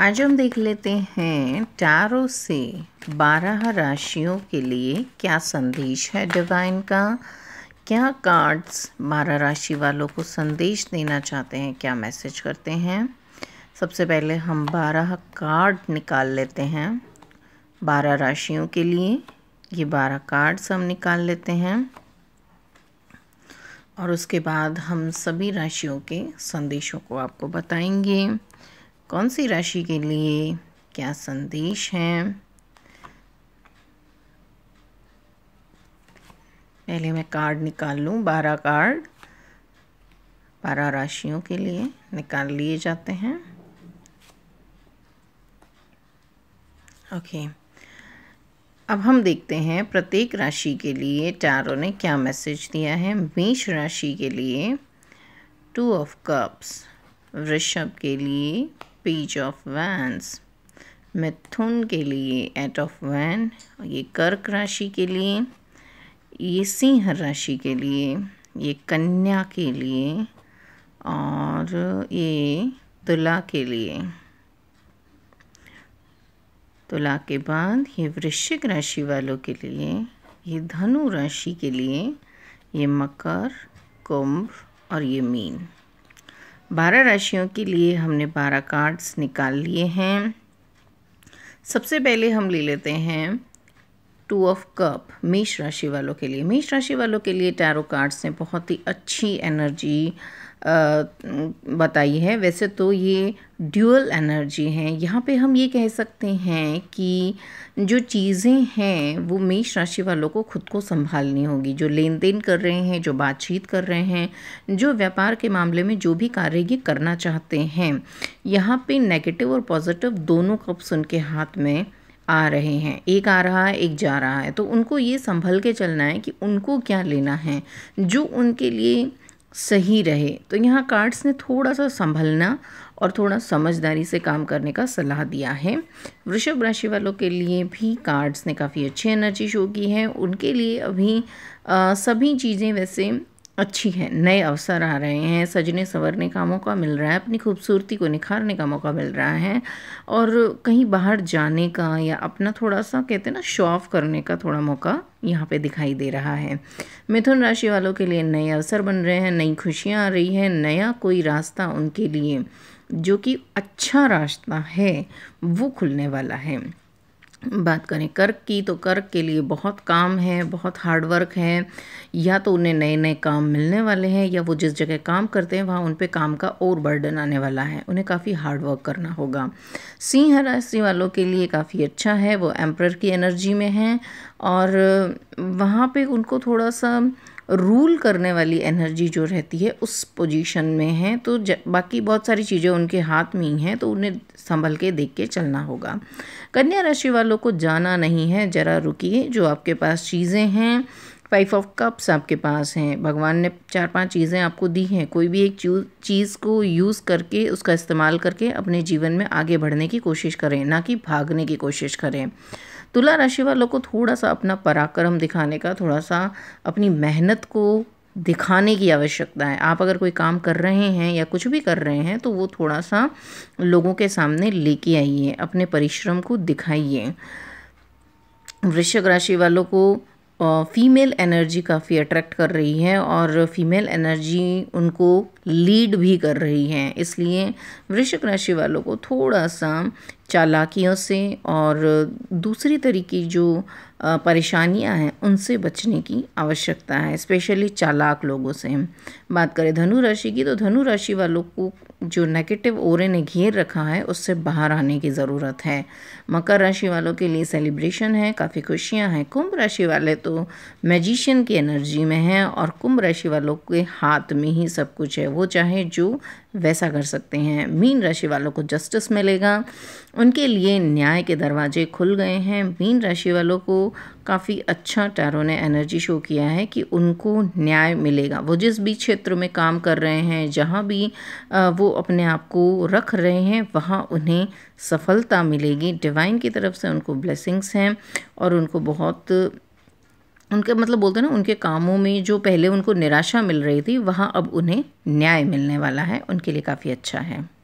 आज हम देख लेते हैं टारो से बारह राशियों के लिए क्या संदेश है डिवाइन का क्या कार्ड्स बारह राशि वालों को संदेश देना चाहते हैं क्या मैसेज करते हैं सबसे पहले हम बारह कार्ड निकाल लेते हैं बारह राशियों के लिए ये बारह कार्ड्स हम निकाल लेते हैं और उसके बाद हम सभी राशियों के संदेशों को आपको बताएंगे कौन सी राशि के लिए क्या संदेश है पहले मैं कार्ड निकाल लूँ बारह कार्ड बारह राशियों के लिए निकाल लिए जाते हैं ओके अब हम देखते हैं प्रत्येक राशि के लिए टारो ने क्या मैसेज दिया है मेष राशि के लिए टू ऑफ कप्स वृषभ के लिए पेज ऑफ वैंस मिथुन के लिए एट ऑफ वैन ये कर्क राशि के लिए ये सिंह राशि के लिए ये कन्या के लिए और ये तुला के लिए तुला के बाद ये वृश्चिक राशि वालों के लिए ये धनु राशि के लिए ये मकर कुंभ और ये मीन बारह राशियों के लिए हमने बारह कार्ड्स निकाल लिए हैं सबसे पहले हम ले लेते हैं टू ऑफ कप मेष राशि वालों के लिए मेष राशि वालों के लिए टैरो कार्ड्स ने बहुत ही अच्छी एनर्जी बताई है वैसे तो ये ड्यूअल एनर्जी है यहाँ पे हम ये कह सकते हैं कि जो चीज़ें हैं वो मेष राशि वालों को खुद को संभालनी होगी जो लेन देन कर रहे हैं जो बातचीत कर रहे हैं जो व्यापार के मामले में जो भी कार्य ये करना चाहते हैं यहाँ पे नेगेटिव और पॉजिटिव दोनों कप्स उनके हाथ में आ रहे हैं एक आ रहा है एक जा रहा है तो उनको ये संभल के चलना है कि उनको क्या लेना है जो उनके लिए सही रहे तो यहाँ कार्ड्स ने थोड़ा सा संभलना और थोड़ा समझदारी से काम करने का सलाह दिया है वृषभ राशि वालों के लिए भी कार्ड्स ने काफ़ी अच्छी एनर्जी शो की है उनके लिए अभी आ, सभी चीज़ें वैसे अच्छी है नए अवसर आ रहे हैं सजने संवरने का मौका मिल रहा है अपनी खूबसूरती को निखारने का मौका मिल रहा है और कहीं बाहर जाने का या अपना थोड़ा सा कहते हैं ना शो ऑफ करने का थोड़ा मौका यहाँ पे दिखाई दे रहा है मिथुन राशि वालों के लिए नए अवसर बन रहे हैं नई खुशियाँ आ रही हैं नया कोई रास्ता उनके लिए जो कि अच्छा रास्ता है वो खुलने वाला है बात करें कर्क की तो कर्क के लिए बहुत काम है बहुत हार्डवर्क है या तो उन्हें नए नए काम मिलने वाले हैं या वो जिस जगह काम करते हैं वहाँ उन पर काम का और बर्डन आने वाला है उन्हें काफ़ी हार्डवर्क करना होगा सिंह राशि वालों के लिए काफ़ी अच्छा है वो एम्प्रर की एनर्जी में हैं और वहाँ पे उनको थोड़ा सा रूल करने वाली एनर्जी जो रहती है उस पोजीशन में है तो बाकी बहुत सारी चीज़ें उनके हाथ में ही हैं तो उन्हें संभल के देख के चलना होगा कन्या राशि वालों को जाना नहीं है जरा रुकिए जो आपके पास चीज़ें हैं फाइव ऑफ कप्स आपके पास हैं भगवान ने चार पांच चीज़ें आपको दी हैं कोई भी एक चीज़ को यूज़ करके उसका इस्तेमाल करके अपने जीवन में आगे बढ़ने की कोशिश करें ना कि भागने की कोशिश करें तुला राशि वालों को थोड़ा सा अपना पराक्रम दिखाने का थोड़ा सा अपनी मेहनत को दिखाने की आवश्यकता है आप अगर कोई काम कर रहे हैं या कुछ भी कर रहे हैं तो वो थोड़ा सा लोगों के सामने लेके आइए अपने परिश्रम को दिखाइए वृश्चिक राशि वालों को फीमेल एनर्जी काफ़ी अट्रैक्ट कर रही है और फीमेल एनर्जी उनको लीड भी कर रही है इसलिए वृश्चिक राशि वालों को थोड़ा सा चालाकियों से और दूसरी तरीके जो परेशानियां हैं उनसे बचने की आवश्यकता है स्पेशली चालाक लोगों से बात करें धनु राशि की तो धनु राशि वालों को जो नेगेटिव ओरे ने घेर रखा है उससे बाहर आने की ज़रूरत है मकर राशि वालों के लिए सेलिब्रेशन है काफ़ी खुशियां हैं कुंभ राशि वाले तो मैजिशियन की एनर्जी में हैं और कुंभ राशि वालों के हाथ में ही सब कुछ है वो चाहे जो वैसा कर सकते हैं मीन राशि वालों को जस्टिस मिलेगा उनके लिए न्याय के दरवाजे खुल गए हैं मीन राशि वालों को काफ़ी अच्छा टैरो ने एनर्जी शो किया है कि उनको न्याय मिलेगा वो जिस भी क्षेत्र में काम कर रहे हैं जहाँ भी वो अपने आप को रख रहे हैं वहाँ उन्हें सफलता मिलेगी डिवाइन की तरफ से उनको ब्लेसिंग्स हैं और उनको बहुत उनके मतलब बोलते हैं ना उनके कामों में जो पहले उनको निराशा मिल रही थी वहाँ अब उन्हें न्याय मिलने वाला है उनके लिए काफ़ी अच्छा है